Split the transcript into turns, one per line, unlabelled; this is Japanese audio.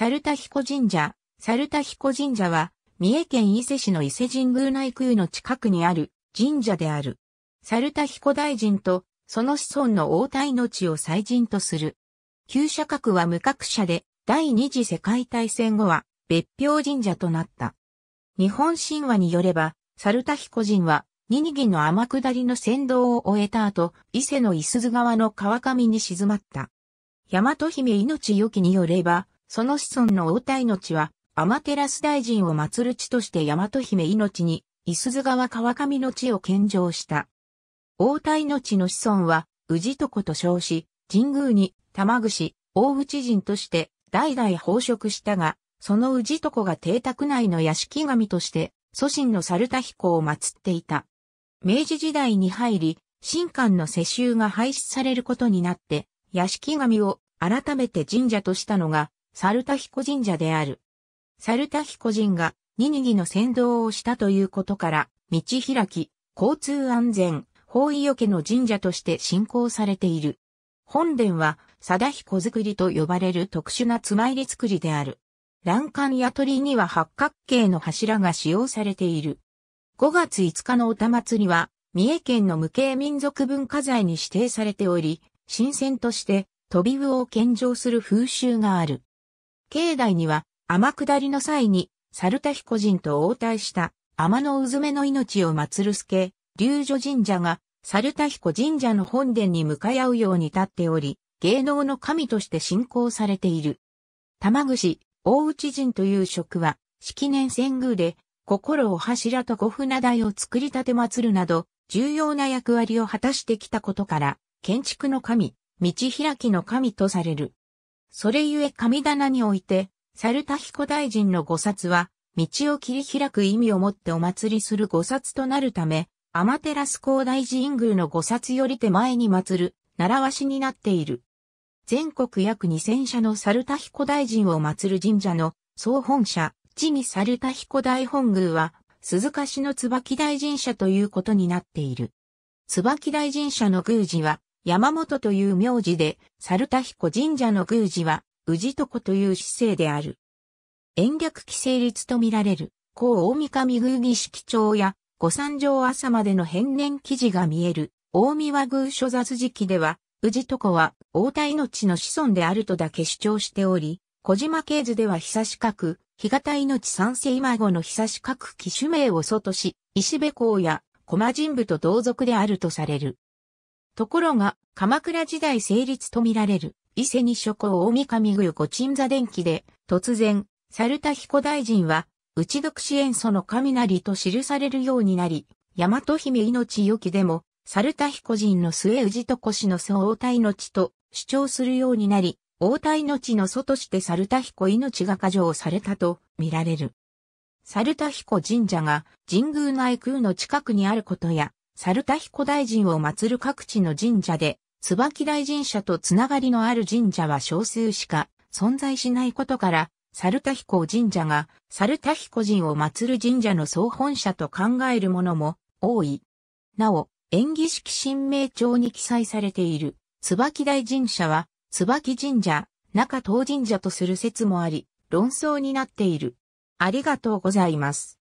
猿田彦神社、猿田彦神社は、三重県伊勢市の伊勢神宮内宮の近くにある神社である。猿田彦大臣と、その子孫の応対の地を祭神とする。旧社格は無格者で、第二次世界大戦後は、別表神社となった。日本神話によれば、猿田彦神は、ニニギの天下りの先導を終えた後、伊勢の伊鈴川の川上に沈まった。大和姫命よきによれば、その子孫の応田の地は、天照大臣を祀る地として大和姫命に、伊鈴川川上の地を献上した。応田の地の子孫は、治床と称し、神宮に、玉串、大内人として、代々奉職したが、その宇治床が邸宅内の屋敷神として、祖神の猿田彦を祀っていた。明治時代に入り、神官の世襲が廃止されることになって、屋敷神を改めて神社としたのが、サルタヒコ神社である。サルタヒコ神がニニギの先導をしたということから、道開き、交通安全、法医よけの神社として信仰されている。本殿は、貞彦造りと呼ばれる特殊なつま入り作りである。欄干や鳥には八角形の柱が使用されている。5月5日のおた祭りは、三重県の無形民族文化財に指定されており、新鮮として、飛び魚を献上する風習がある。境内には、天下りの際に、猿田彦人と応対した、天のうずめの命を祀る助、龍女神社が、猿田彦神社の本殿に向かい合うように立っており、芸能の神として信仰されている。玉串、大内人という職は、式年遷宮で、心を柱と御船台を作り立て祀るなど、重要な役割を果たしてきたことから、建築の神、道開きの神とされる。それゆえ神棚において、猿田彦大臣の菩薩は、道を切り開く意味を持ってお祭りする菩薩となるため、天照高大寺神宮の菩薩より手前に祀る、習わしになっている。全国約2000社の猿田彦大臣を祀る神社の総本社、地味猿田彦大本宮は、鈴鹿市の椿大神社ということになっている。椿大神社の宮司は、山本という名字で、猿田彦神社の宮司は、治床という姿勢である。延暦規成立と見られる、高大神宮儀式帳や、御三条朝までの変年記事が見える、大宮和宮所雑時期では、宇治床は、大田命の子孫であるとだけ主張しており、小島系図では久しかく、日潟命三世今後の久しかく手名を外し、石部公や、駒神部と同族であるとされる。ところが、鎌倉時代成立と見られる、伊勢に諸侯大神宮御鎮座伝記で、突然、猿田彦大臣は、内毒支援祖の雷と記されるようになり、大和姫命よきでも、猿田彦人の末氏と腰の祖王体の地と主張するようになり、王体の地の祖として猿田彦命が過剰されたと見られる。猿田彦神社が神宮内宮の近くにあることや、猿田彦大臣を祀る各地の神社で、椿大神社とつながりのある神社は少数しか存在しないことから、猿田彦神社が猿田彦神を祀る神社の総本社と考えるものも多い。なお、演技式神明帳に記載されている椿大神社は椿神社、中東神社とする説もあり、論争になっている。ありがとうございます。